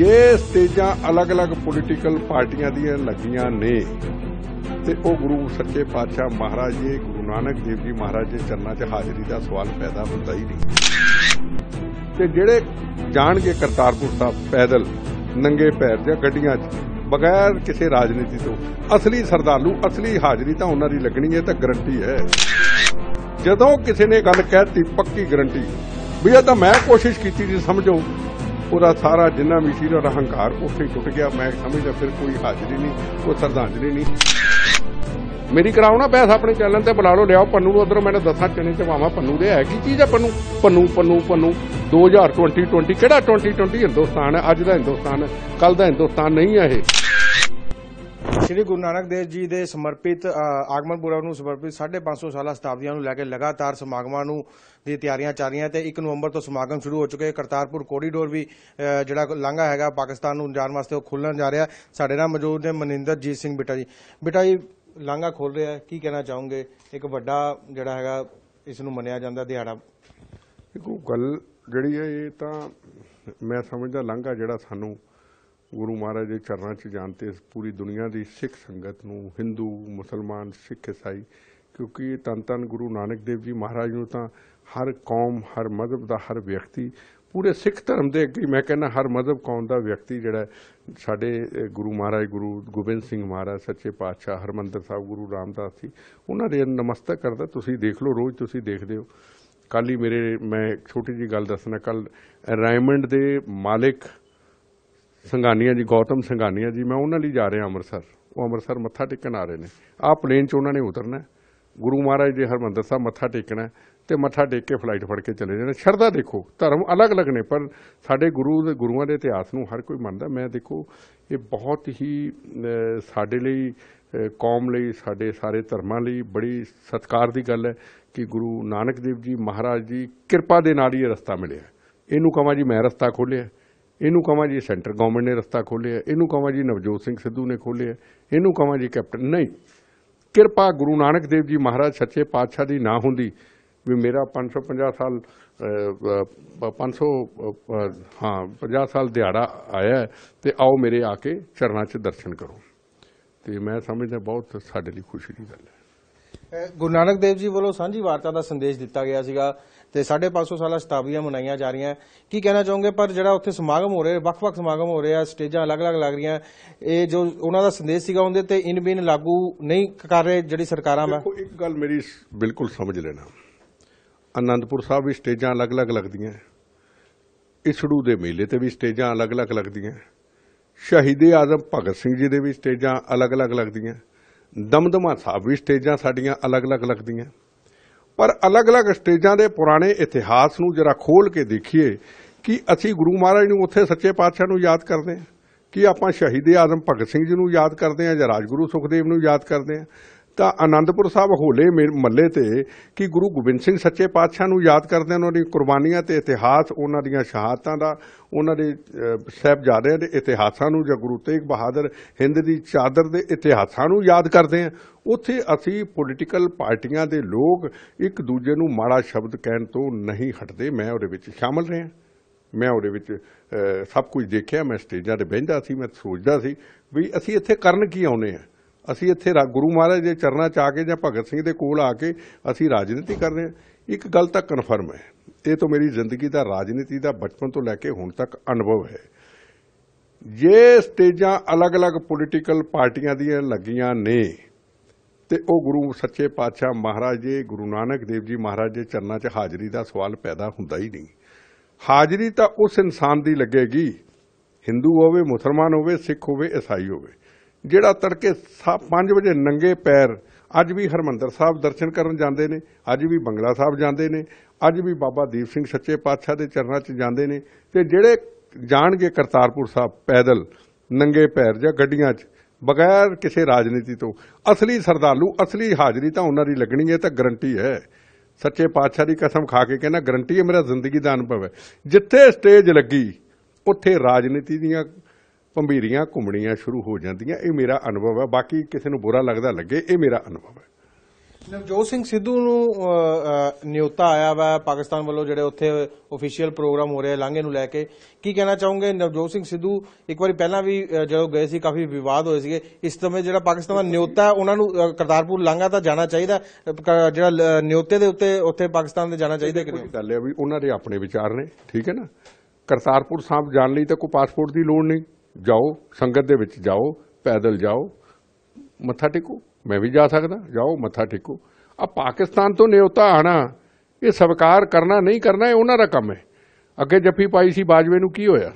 ਜੇ ਸਟੇਜਾਂ ਅਲੱਗ-ਅਲੱਗ ਪੋਲੀਟੀਕਲ ਪਾਰਟੀਆਂ ਦੀਆਂ ਲੱਗੀਆਂ ਨੇ ਤੇ ਉਹ ਗੁਰੂ ਸੱਚੇ ਪਾਤਸ਼ਾਹ ਮਹਾਰਾਜ ਜੀ ਗੁਰੂ ਨਾਨਕ ਦੇਵ ਜੀ ਮਹਾਰਾਜ ਦੇ ਚਰਨਾਂ 'ਚ ਹਾਜ਼ਰੀ ਦਾ ਸਵਾਲ ਪੈਦਾ ਹੁੰਦਾ ਹੀ ਨਹੀਂ ਤੇ ਜਿਹੜੇ ਜਾਣਗੇ ਕਰਤਾਰਪੁਰ ਸਾਹਿਬ ਪੈਦਲ ਨੰਗੇ ਪੈਰ ਜਾਂ ਗੱਡੀਆਂ 'ਚ ਬਗੈਰ ਕਿਸੇ ਰਾਜਨੀਤੀ ਤੋਂ ਅਸਲੀ ਸਰਦਾਰੂ ਅਸਲੀ ਹਾਜ਼ਰੀ ਤਾਂ ਉਹਨਾਂ ਦੀ ਲੱਗਣੀ ਹੈ ਤਾਂ ਗਰੰਟੀ ਹੈ ਜਦੋਂ ਕਿਸੇ ਨੇ ਗੱਲ ਕਹਿਤੀ ਪੱਕੀ ਗਰੰਟੀ ਵੀ ਇਹ ਤਾਂ ਮੈਂ ਕੋਸ਼ਿਸ਼ ਕੀਤੀ ਸੀ ਸਮਝੋ ਉਹਦਾ ਸਾਰਾ ਜਿੰਨਾ ਵੀ ਸੀ ਉਹਦਾ ਹੰਕਾਰ ਉੱਥੇ ਟੁੱਟ ਗਿਆ ਮੈਂ ਸਮਝਦਾ ਫਿਰ ਕੋਈ ਹਾਜ਼ਰੀ ਨਹੀਂ ਉਹ ਸਰਦਾਂਜਲੀ ਨਹੀਂ ਮੇਰੀ ਕਰਾਉਣਾ ਨਾ ਆਪਣੇ ਚੈਨਲ ਤੇ ਬੁਲਾ ਲਓ ਲਿਆਓ ਪੰਨੂ ਨੂੰ ਉਧਰੋਂ ਮੈਨੂੰ ਦੱਸਾਂ ਚਨੇ ਵਾਵਾ ਪੰਨੂ ਦੇ ਹੈ ਕੀ ਚੀਜ਼ ਹੈ ਪੰਨੂ ਪੰਨੂ ਪੰਨੂ ਪੰਨੂ 2020 ਕਿਹੜਾ 2020 ਹਿੰਦੁਸਤਾਨ ਹੈ ਅੱਜ ਦਾ ਹਿੰਦੁਸਤਾਨ ਕੱਲ ਦਾ ਹਿੰਦੁਸਤਾਨ ਨਹੀਂ ਹੈ ਇਹ ਸ੍ਰੀ ਗੁਰੂ ਨਾਨਕ ਦੇਵ ਜੀ ਦੇ ਸਮਰਪਿਤ ਆਗਮਨ ਪੁਰਬ ਨੂੰ ਸਮਰਪਿਤ 550 ਸਾਲਾ ਸਤਾਬਦੀਆਂ ਨੂੰ ਲੈ ਕੇ ਲਗਾਤਾਰ ਸਮਾਗਮਾਂ ਨੂੰ ਦੀ ਤਿਆਰੀਆਂ ਚੱਲ ਰਹੀਆਂ ਤੇ 1 ਨਵੰਬਰ ਤੋਂ ਸਮਾਗਮ ਸ਼ੁਰੂ ਹੋ ਚੁੱਕੇ ਕਰਤਾਰਪੁਰ ਕੋਰੀਡੋਰ ਵੀ ਜਿਹੜਾ ਲਾਂਘਾ ਹੈਗਾ ਪਾਕਿਸਤਾਨ ਨੂੰ ਜਾਣ ਵਾਸਤੇ ਉਹ ਖੁੱਲਣ ਜਾ ਰਿਹਾ ਸਾਡੇ ਨਾਲ ਮੌਜੂਦ ਨੇ ਮਨਿੰਦਰਜੀਤ ਸਿੰਘ ਬਿਟਾ ਜੀ ਬਿਟਾ ਜੀ ਲਾਂਘਾ ਖੋਲ ਰਿਹਾ ਕੀ ਕਹਿਣਾ ਚਾਹੋਗੇ ਇੱਕ ਵੱਡਾ ਜਿਹੜਾ ਹੈਗਾ ਇਸ ਨੂੰ ਮੰਨਿਆ ਜਾਂਦਾ ਦਿਹਾੜਾ ਇਹ ਗੱਲ ਜਿਹੜੀ ਹੈ ਇਹ ਤਾਂ ਮੈਂ ਸਮਝਦਾ ਲਾਂਘਾ ਜਿਹੜਾ ਸਾਨੂੰ ਗੁਰੂ ਮਹਾਰਾਜ ਦੇ ਚਰਨਾਂ 'ਚ ਜਾਣ ਤੇ ਪੂਰੀ ਦੁਨੀਆ ਦੀ ਸਿੱਖ ਸੰਗਤ ਨੂੰ Hindu, ਮੁਸਲਮਾਨ ਸਿੱਖ ਇਸਾਈ ਕਿਉਂਕਿ ਤਨ ਤਨ ਗੁਰੂ ਨਾਨਕ ਦੇਵ ਜੀ ਮਹਾਰਾਜ ਨੂੰ ਤਾਂ ਹਰ ਕੌਮ ਹਰ ਮਜ਼ਹਬ ਦਾ ਹਰ ਵਿਅਕਤੀ ਪੂਰੇ ਸਿੱਖ ਧਰਮ ਦੇ ਅੱਗੇ ਮੈਂ ਕਹਿੰਦਾ ਹਰ ਮਜ਼ਹਬ ਕੌਮ ਦਾ ਵਿਅਕਤੀ ਜਿਹੜਾ ਸਾਡੇ ਗੁਰੂ ਮਹਾਰਾਜ ਗੁਰੂ ਗੋਬਿੰਦ ਸਿੰਘ ਮਹਾਰਾਜ ਸੱਚੇ ਪਾਤਸ਼ਾਹ ਹਰਮੰਦਰ ਸਾਹਿਬ ਗੁਰੂ ਰਾਮਦਾਸ ਜੀ ਉਹਨਾਂ ਦੇ ਨਮਸਤਕ ਕਰਦਾ ਤੁਸੀਂ ਦੇਖ ਲਓ ਰੋਜ਼ ਤੁਸੀਂ ਦੇਖਦੇ ਹੋ ਕੱਲ ਹੀ ਮੇਰੇ ਮੈਂ ਇੱਕ ਛੋਟੀ ਜੀ ਗੱਲ ਦੱਸਣਾ ਕੱਲ ਰਾਇਮੰਡ ਦੇ ਮਾਲਿਕ ਸੰਗਾਨੀਆਂ ਜੀ ਗੌਤਮ ਸੰਗਾਨੀਆਂ ਜੀ ਮੈਂ ਉਹਨਾਂ ਲਈ ਜਾ ਰਿਹਾ ਅੰਮ੍ਰਿਤਸਰ ਉਹ ਅੰਮ੍ਰਿਤਸਰ ਮੱਥਾ ਟੇਕਣ ਆ ਰਹੇ ਨੇ ਆ ਪਲੇਨ 'ਚ ਉਹਨਾਂ ਨੇ ਉਤਰਨਾ ਗੁਰੂ ਮਹਾਰਾਜ ਦੇ ਹਰਮੰਦਰ ਸਾਹਿਬ ਮੱਥਾ ਟੇਕਣਾ ਤੇ ਮੱਥਾ ਟੇਕ ਕੇ ਫਲਾਈਟ ਫੜ ਕੇ ਚਲੇ ਜਾਣਾ ਸ਼ਰਧਾ ਦੇਖੋ ਧਰਮ ਅਲੱਗ-ਅਲੱਗ ਨੇ ਪਰ ਸਾਡੇ ਗੁਰੂ ਦੇ ਗੁਰੂਆਂ ਦੇ ਇਤਿਹਾਸ ਨੂੰ ਹਰ ਕੋਈ ਮੰਨਦਾ ਮੈਂ ਦੇਖੋ ਇਹ ਬਹੁਤ ਹੀ ਸਾਡੇ ਲਈ ਕੌਮ ਲਈ ਸਾਡੇ ਸਾਰੇ ਧਰਮਾਂ ਲਈ ਬੜੀ ਸਤਕਾਰ ਦੀ ਗੱਲ ਹੈ ਕਿ ਗੁਰੂ ਨਾਨਕ ਦੇਵ ਜੀ ਮਹਾਰਾਜ ਜੀ ਕਿਰਪਾ ਦੇ ਨਾਲ ਹੀ ਇਹ ਰਸਤਾ ਮਿਲਿਆ ਇਹਨੂੰ ਕਹਾਂ ਜੀ ਮੈਂ ਰਸਤਾ ਖੋਲਿਆ ਇਹਨੂੰ ਕਹਾਂ ਜੀ ਸੈਂਟਰ ਗਵਰਨਮੈਂਟ ਨੇ ਰਸਤਾ ਖੋਲਿਆ ਇਹਨੂੰ ਕਹਾਂ ਜੀ ਨਵਜੋਤ ਸਿੰਘ ਸਿੱਧੂ ਨੇ ਖੋਲਿਆ ਇਹਨੂੰ ਕਹਾਂ ਜੀ ਕੈਪਟਨ ਨਹੀਂ ਕਿਰਪਾ ਗੁਰੂ ਨਾਨਕ ਦੇਵ ਜੀ ਮਹਾਰਾਜ ਸੱਚੇ ਪਾਤਸ਼ਾਹ ਦੀ ਨਾ ਹੁੰਦੀ ਵੀ ਮੇਰਾ 550 ਸਾਲ 500 ਹਾਂ 50 ਸਾਲ ਦਿਹਾੜਾ ਆਇਆ ਤੇ ਆਓ ਮੇਰੇ ਆ ਕੇ ਚਰਨਾਂ 'ਚ ਦਰਸ਼ਨ ਕਰੋ ਤੇ ਮੈਂ ਸਮਝਦਾ ਬਹੁਤ ਸਾਡੇ ਲਈ ਖੁਸ਼ੀ ਦੀ ਗੱਲ ਹੈ ਗੁਰੂ ਨਾਨਕ ਦੇਵ ਜੀ ਵੱਲੋਂ ਸਾਂਝੀ ਵਾਰਤਾ ਦਾ ਸੰਦੇਸ਼ ਦਿੱਤਾ ਗਿਆ ਸੀਗਾ ਤੇ 550 ਸਾਲਾ ਸ਼ਤਾਬਦੀਆਂ ਮਨਾਈਆਂ ਜਾ ਰਹੀਆਂ ਕੀ ਕਹਿਣਾ ਚਾਹੋਗੇ ਪਰ ਜਿਹੜਾ ਉੱਥੇ ਸਮਾਗਮ ਹੋ ਰਿਹਾ ਵੱਖ-ਵੱਖ ਸਮਾਗਮ ਹੋ ਰਿਹਾ ਸਟੇਜਾਂ ਅਲੱਗ-ਅਲੱਗ ਲੱਗ ਰਹੀਆਂ ਇਹ ਜੋ ਉਹਨਾਂ ਦਾ ਸੰਦੇਸ਼ ਸੀਗਾ ਉਹਦੇ ਤੇ ਇਨ ਬਿਨ ਲਾਗੂ ਨਹੀਂ ਕਰ ਰਹੇ ਜਿਹੜੀ ਸਰਕਾਰਾਂ ਮੈਂ ਇੱਕ ਗੱਲ ਮੇਰੀ ਬਿਲਕੁਲ ਸਮਝ ਲੈਣਾ ਆਨੰਦਪੁਰ ਸਾਹਿਬ ਵੀ ਸਟੇਜਾਂ ਅਲੱਗ-ਅਲੱਗ ਲੱਗਦੀਆਂ ਇਸੜੂ ਦੇ ਮੇਲੇ ਤੇ ਵੀ ਸਟੇਜਾਂ ਅਲੱਗ-ਅਲੱਗ ਲੱਗਦੀਆਂ ਸ਼ਹੀਦੇ ਆਜ਼ਮ ਭਗਤ ਸਿੰਘ ਜੀ ਦੇ ਵੀ ਸਟੇਜਾਂ ਅਲੱਗ-ਅਲੱਗ ਲੱਗਦੀਆਂ ਦਮਦਮਾ ਸਾਹਿਬ ਵੀ ਸਟੇਜਾਂ ਸਾਡੀਆਂ ਅਲੱਗ-ਅਲੱਗ ਲੱਗਦੀਆਂ ਪਰ ਅਲੱਗ-ਅਲੱਗ ਸਟੇਜਾਂ ਦੇ ਪੁਰਾਣੇ ਇਤਿਹਾਸ ਨੂੰ ਜਰਾ ਖੋਲ ਕੇ ਦੇਖੀਏ ਕਿ ਅਸੀਂ ਗੁਰੂ ਮਹਾਰਾਜ ਨੂੰ ਉੱਥੇ ਸੱਚੇ ਪਾਤਸ਼ਾਹ ਨੂੰ ਯਾਦ ਕਰਦੇ ਹਾਂ ਕਿ ਆਪਾਂ ਸ਼ਹੀਦ ਆਜ਼ਮ ਭਗਤ ਸਿੰਘ ਜੀ ਨੂੰ ਯਾਦ ਕਰਦੇ ਹਾਂ ਜਾਂ ਰਾਜਗੁਰੂ ਸੁਖਦੇਵ ਨੂੰ ਯਾਦ ਕਰਦੇ ਹਾਂ ਤਾਂ ਆਨੰਦਪੁਰ ਸਾਹਿਬ ਹੋਲੇ ਮੱਲੇ ਤੇ ਕਿ ਗੁਰੂ ਗੋਬਿੰਦ ਸਿੰਘ ਸੱਚੇ ਪਾਤਸ਼ਾਹ ਨੂੰ ਯਾਦ ਕਰਦੇ ਉਹਨਾਂ ਦੀਆਂ ਕੁਰਬਾਨੀਆਂ ਤੇ ਇਤਿਹਾਸ ਉਹਨਾਂ ਦੀਆਂ ਸ਼ਹਾਦਤਾਂ ਦਾ ਉਹਨਾਂ ਦੇ ਜਾਦੇ ਦੇ ਇਤਿਹਾਸਾਂ ਨੂੰ ਜਾਂ ਗੁਰੂ ਤੇਗ ਬਹਾਦਰ ਹਿੰਦ ਦੀ ਚਾਦਰ ਦੇ ਇਤਿਹਾਸਾਂ ਨੂੰ ਯਾਦ ਕਰਦੇ ਆ ਉੱਥੇ ਅਸੀਂ ਪੋਲੀਟੀਕਲ ਪਾਰਟੀਆਂ ਦੇ ਲੋਕ ਇੱਕ ਦੂਜੇ ਨੂੰ ਮਾੜਾ ਸ਼ਬਦ ਕਹਿਣ ਤੋਂ ਨਹੀਂ ਹਟਦੇ ਮੈਂ ਉਹਦੇ ਵਿੱਚ ਸ਼ਾਮਲ ਰਿਹਾ ਮੈਂ ਉਹਦੇ ਵਿੱਚ ਸਭ ਕੁਝ ਦੇਖਿਆ ਮੈਂ ਸਟੇਜਾਂ ਤੇ ਬਹਿੰਦਾ ਸੀ ਮੈਂ ਸੋਚਦਾ ਸੀ ਵੀ ਅਸੀਂ ਇੱਥੇ ਕਰਨ ਕੀ ਆਉਨੇ ਆ ਅਸੀਂ ਇੱਥੇ ਗੁਰੂ ਮਹਾਰਾਜ ਦੇ ਚਰਨਾਂ ਚ ਆ ਕੇ ਜਾਂ ਭਗਤ ਸਿੰਘ ਦੇ ਕੋਲ ਆ ਕੇ ਅਸੀਂ ਰਾਜਨੀਤੀ ਕਰ ਰਹੇ ਹਾਂ ਇੱਕ ਗੱਲ ਤਾਂ ਕਨਫਰਮ ਹੈ ਇਹ ਤਾਂ ਮੇਰੀ ਜ਼ਿੰਦਗੀ ਦਾ ਰਾਜਨੀਤੀ ਦਾ ਬਚਪਨ ਤੋਂ ਲੈ ਕੇ ਹੁਣ ਤੱਕ ਅਨੁਭਵ ਹੈ ਜੇ ਸਟੇਜਾਂ ਅਲੱਗ-ਅਲੱਗ ਪੋਲੀਟੀਕਲ ਪਾਰਟੀਆਂ ਦੀਆਂ ਲੱਗੀਆਂ ਨੇ ਤੇ ਉਹ ਗੁਰੂ ਸੱਚੇ ਪਾਤਸ਼ਾਹ ਮਹਾਰਾਜ ਜੀ ਗੁਰੂ ਨਾਨਕ ਦੇਵ ਜੀ ਮਹਾਰਾਜ ਦੇ ਚਰਨਾਂ 'ਚ ਹਾਜ਼ਰੀ ਦਾ ਸਵਾਲ ਪੈਦਾ ਹੁੰਦਾ ਹੀ ਨਹੀਂ ਹਾਜ਼ਰੀ ਤਾਂ ਉਸ ਇਨਸਾਨ ਦੀ ਲੱਗੇਗੀ Hindu ਹੋਵੇ ਮੁਸਲਮਾਨ ਹੋਵੇ ਸਿੱਖ ਹੋਵੇ ਈਸਾਈ ਹੋਵੇ ਜਿਹੜਾ ਤੜਕੇ 5 ਵਜੇ ਨੰਗੇ ਪੈਰ ਅੱਜ ਵੀ ਹਰਮੰਦਰ ਸਾਹਿਬ ਦਰਸ਼ਨ ਕਰਨ ਜਾਂਦੇ ਨੇ ਅੱਜ ਵੀ ਬੰਗਲਾ ਸਾਹਿਬ ਜਾਂਦੇ ਨੇ ਅੱਜ ਵੀ ਬਾਬਾ ਦੀਪ ਸਿੰਘ ਸੱਚੇ ਪਾਤਸ਼ਾਹ ਦੇ ਚਰਨਾਂ 'ਚ ਜਾਂਦੇ ਨੇ ਤੇ ਜਿਹੜੇ ਜਾਣਗੇ ਕਰਤਾਰਪੁਰ ਸਾਹਿਬ ਪੈਦਲ ਨੰਗੇ ਪੈਰ ਜਾਂ ਗੱਡੀਆਂ 'ਚ ਬਗੈਰ ਕਿਸੇ ਰਾਜਨੀਤੀ ਤੋਂ ਅਸਲੀ ਸਰਦਾਲੂ ਅਸਲੀ ਹਾਜ਼ਰੀ ਤਾਂ ਉਹਨਾਂ ਦੀ ਲੱਗਣੀ ਹੈ ਤਾਂ ਗਰੰਟੀ ਹੈ ਸੱਚੇ ਪਾਤਸ਼ਾਹ ਦੀ ਕਸਮ ਖਾ ਕੇ ਕਹਿੰਦਾ ਗਰੰਟੀ ਹੈ ਮੇਰਾ ਜ਼ਿੰਦਗੀ ਦਾ ਅਨੁਭਵ ਹੈ ਜਿੱਥੇ ਸਟੇਜ ਲੱਗੀ ਉੱਥੇ ਰਾਜਨੀਤੀ ਦੀਆਂ ਭੰਬੀਰੀਆਂ ਘੁੰਮਣੀਆਂ ਸ਼ੁਰੂ ਹੋ ਜਾਂਦੀਆਂ ਇਹ ਮੇਰਾ ਅਨੁਭਵ ਹੈ ਬਾਕੀ ਕਿਸੇ ਨੂੰ ਬੁਰਾ ਲੱਗਦਾ ਲੱਗੇ ਇਹ ਮੇਰਾ ਅਨੁਭਵ ਹੈ ਨਵਜੋਤ ਸਿੰਘ ਸਿੱਧੂ ਨੂੰ ਨਿਯੁਕਤਾ ਆਇਆ ਵਾ ਪਾਕਿਸਤਾਨ ਵੱਲੋਂ ਜਿਹੜੇ ਉੱਥੇ ਅਫੀਸ਼ੀਅਲ ਪ੍ਰੋਗਰਾਮ ਹੋ ਰਿਹਾ ਲਾਂਘੇ ਨੂੰ ਲੈ ਕੇ ਕੀ ਕਹਿਣਾ ਚਾਹੋਗੇ ਨਵਜੋਤ ਸਿੰਘ ਸਿੱਧੂ ਇੱਕ ਵਾਰੀ ਪਹਿਲਾਂ ਵੀ ਜਦੋਂ ਗਏ ਸੀ ਕਾਫੀ ਵਿਵਾਦ ਹੋਏ ਸੀਗੇ ਇਸ ਸਮੇਂ ਜਿਹੜਾ ਪਾਕਿਸਤਾਨ ਦਾ ਨਿਯੁਕਤਾ ਉਹਨਾਂ ਨੂੰ ਕਰਤਾਰਪੁਰ ਲਾਂਘਾ ਤਾਂ ਜਾਣਾ ਚਾਹੀਦਾ ਜਿਹੜਾ ਨਿਯੁਕਤੇ ਦੇ ਉੱਤੇ ਉੱਥੇ ਪਾਕਿਸਤਾਨ ਦੇ ਜਾਣਾ ਚਾਹੀਦਾ ਕਿ ਨਹੀਂ ਗੱਲ ਹੈ ਵੀ ਉਹਨਾਂ ਦੇ ਆਪਣੇ ਵਿਚਾਰ ਨੇ ਠੀਕ ਹੈ ਨਾ ਕਰਤਾਰਪੁਰ ਸਾਹਿਬ ਜਾਣ ਲਈ ਤਾਂ ਕੋਈ ਪਾਸਪੋਰਟ ਦੀ ਲੋੜ ਨਹੀਂ ਜਾਓ ਸੰਗਤ ਦੇ ਵਿੱਚ ਜਾਓ ਪੈਦਲ ਜਾਓ ਮੱਥਾ ਟੇਕੋ ਮੈਂ ਵੀ ਜਾ ਸਕਦਾ ਜਾਓ ਮੱਥਾ ਟੇਕੋ ਆ ਪਾਕਿਸਤਾਨ ਤੋਂ ਨਿਉਤਾ ਆਣਾ ਇਹ ਸਵਕਾਰ ਕਰਨਾ ਨਹੀਂ ਕਰਨਾ ਇਹ ਉਹਨਾਂ ਦਾ ਕੰਮ ਹੈ ਅੱਗੇ ਜੱਫੀ ਪਾਈ ਸੀ ਬਾਜਵੇ ਨੂੰ ਕੀ ਹੋਇਆ